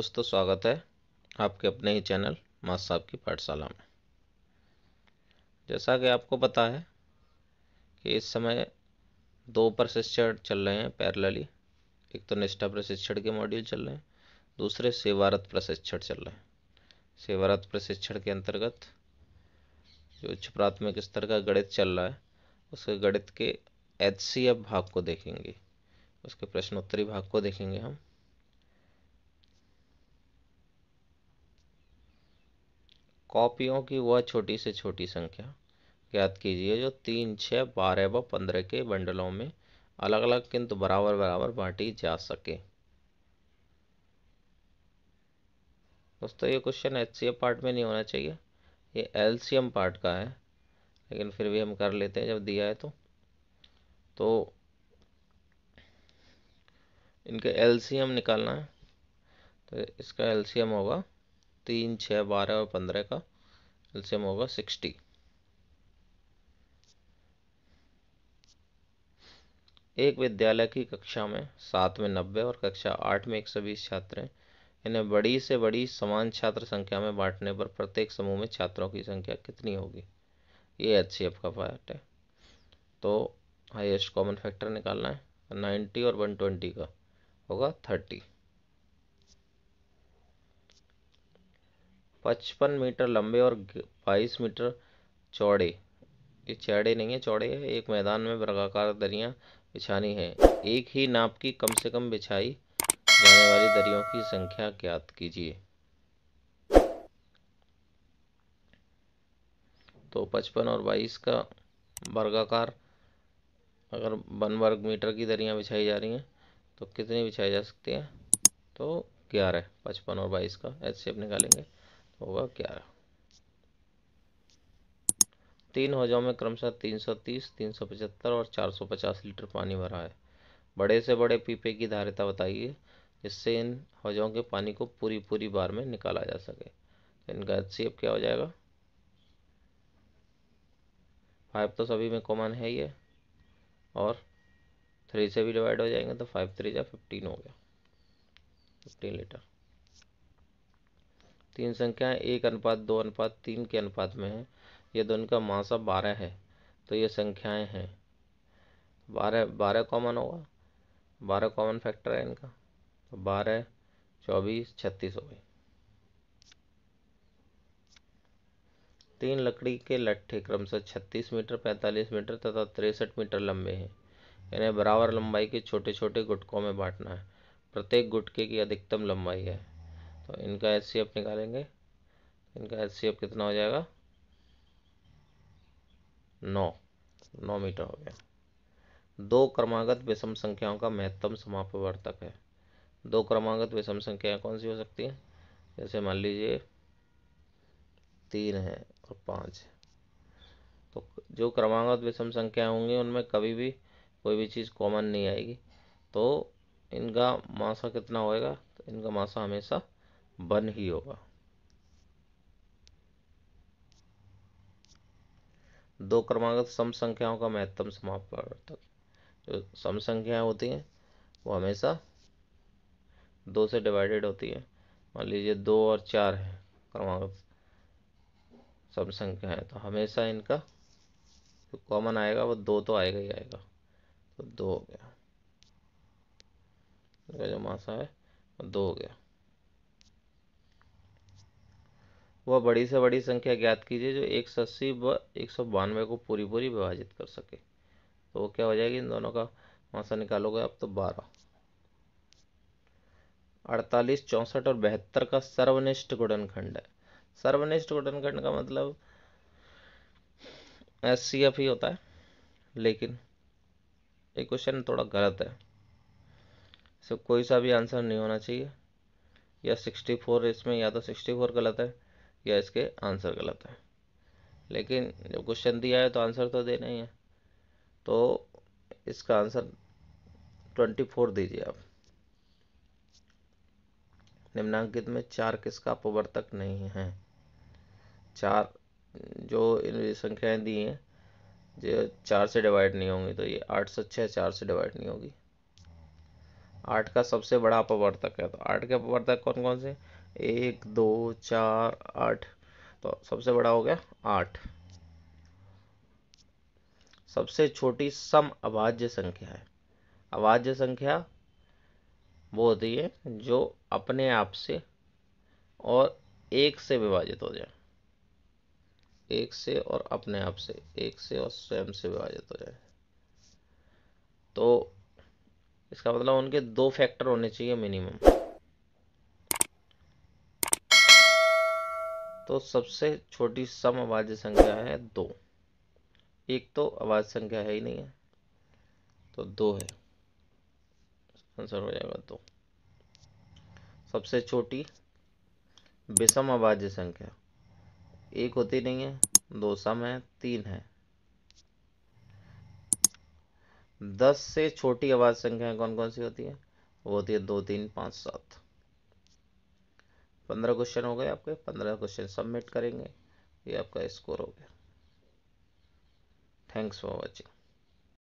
दोस्तों स्वागत है आपके अपने ही चैनल माँ साहब की पाठशाला में जैसा कि आपको पता है कि इस समय दो प्रशिक्षण चल रहे हैं पैरलली एक तो निष्ठा प्रशिक्षण के मॉड्यूल चल रहे हैं दूसरे सेवारत प्रशिक्षण चल रहे हैं सेवारत प्रशिक्षण के अंतर्गत जो उच्च प्राथमिक स्तर का गणित चल रहा है उसके गणित के एच भाग को देखेंगे उसके प्रश्नोत्तरी भाग को देखेंगे हम कॉपियों की वह छोटी से छोटी संख्या ज्ञात कीजिए जो तीन छः बारह व पंद्रह के बंडलों में अलग अलग किंतु बराबर बराबर बांटी जा सके दोस्तों ये क्वेश्चन एच पार्ट में नहीं होना चाहिए ये एल पार्ट का है लेकिन फिर भी हम कर लेते हैं जब दिया है तो तो इनके एल निकालना है तो इसका एल होगा तीन छः बारह और पंद्रह का एल्शियम होगा सिक्सटी एक विद्यालय की कक्षा में सात में नब्बे और कक्षा आठ में एक सौ बीस छात्र हैं इन्हें बड़ी से बड़ी समान छात्र संख्या में बांटने पर प्रत्येक समूह में छात्रों की संख्या कितनी होगी ये एच सी एफ का पार्ट है तो हाईएस्ट कॉमन फैक्टर निकालना है नाइन्टी और वन ट्वेंटी का होगा थर्टी पचपन मीटर लंबे और बाईस मीटर चौड़े ये चौड़े नहीं है चौड़े है एक मैदान में वर्गाकार दरिया बिछानी है एक ही नाप की कम से कम बिछाई जाने वाली दरियों की संख्या ज्ञात कीजिए तो पचपन और बाईस का वर्गाकार अगर वन वर्ग मीटर की दरियाँ बिछाई जा रही हैं तो कितनी बिछाई जा सकती हैं तो ग्यारह पचपन और बाईस का एच शेप निकालेंगे होगा ग्यारह तीन हौजों में क्रमशः 330, 375 और 450 लीटर पानी भरा है बड़े से बड़े पीपे की धारिता बताइए जिससे इन हौजों के पानी को पूरी पूरी बार में निकाला जा सके तो इनका एच क्या हो जाएगा फाइव तो सभी में कॉमन है ही है और थ्री से भी डिवाइड हो जाएंगे तो फाइव थ्री या फिफ्टीन हो गया फिफ्टीन लीटर तीन संख्याएं एक अनुपात दो अनुपात तीन के अनुपात में है यदि उनका मासा बारह है तो ये संख्याएं हैं बारह बारह कॉमन होगा बारह कॉमन फैक्टर है इनका तो बारह चौबीस छत्तीस हो गई तीन लकड़ी के लट्ठे क्रमशः छत्तीस मीटर पैंतालीस मीटर तथा तिरसठ मीटर लंबे हैं इन्हें बराबर लंबाई के छोटे छोटे गुटकों में बांटना है प्रत्येक गुटके की अधिकतम लंबाई है और इनका एच निकालेंगे इनका एच कितना हो जाएगा नौ नौ मीटर हो गया दो क्रमागत विषम संख्याओं का महत्तम समापवर्तक है दो क्रमागत विषम संख्याएं कौन सी हो सकती हैं जैसे मान लीजिए तीन है और पाँच तो जो क्रमागत विषम संख्याएं होंगी उनमें कभी भी कोई भी चीज़ कॉमन नहीं आएगी तो इनका मासा कितना होएगा तो इनका मासा हमेशा बन ही होगा दो क्रमागत तो सम संख्याओं का महत्तम समापवर्तक जो सम संख्याएं होती हैं वो हमेशा दो से डिवाइडेड होती है मान लीजिए दो और चार है क्रमागत सम संख्या है तो हमेशा इनका जो तो कॉमन आएगा वो दो तो आएगा ही आएगा तो दो हो गया इनका जो मासा है वो दो हो गया वह बड़ी से बड़ी संख्या ज्ञात कीजिए जो एक सौ अस्सी व एक सौ बानवे को पूरी पूरी विभाजित कर सके तो क्या हो जाएगी इन दोनों का मासा निकालोगे अब तो बारह अड़तालीस चौंसठ और बहत्तर का सर्वनिष्ठ गुणनखंड है सर्वनिष्ठ गुणनखंड का मतलब एस सी एफ ही होता है लेकिन ये क्वेश्चन थोड़ा गलत है सो कोई सा भी आंसर नहीं होना चाहिए या सिक्सटी फोर इसमें या तो सिक्सटी फोर गलत है या इसके आंसर गलत हैं लेकिन जब क्वेश्चन दिया है तो आंसर तो देना ही है तो इसका आंसर ट्वेंटी फोर दीजिए आप निम्नांकित में चार किसका अपवर्तक नहीं है चार जो इन संख्याएं दी हैं जो चार से डिवाइड नहीं होंगी तो ये आठ सौ छः चार से डिवाइड नहीं होगी आठ का सबसे बड़ा अपवर्तक है तो आठ के अपवर्तक कौन कौन से एक दो चार आठ तो सबसे बड़ा हो गया आठ सबसे छोटी सम अभाज्य संख्या है अभाज्य संख्या वो होती है जो अपने आप से और एक से विभाजित हो जाए एक से और अपने आप से एक से और स्वयं से विभाजित हो जाए तो इसका मतलब उनके दो फैक्टर होने चाहिए मिनिमम तो सबसे छोटी सम आवाज संख्या है दो एक तो आवाज संख्या है ही नहीं है तो दो है आंसर हो जाएगा दो सबसे छोटी विषम आवाज संख्या एक होती नहीं है दो सम है तीन है दस से छोटी आवाज संख्याएं कौन कौन सी होती है वो होती है दो तीन पाँच सात पंद्रह क्वेश्चन हो गए आपके पंद्रह क्वेश्चन सबमिट करेंगे ये आपका स्कोर हो गया थैंक्स फॉर वॉचिंग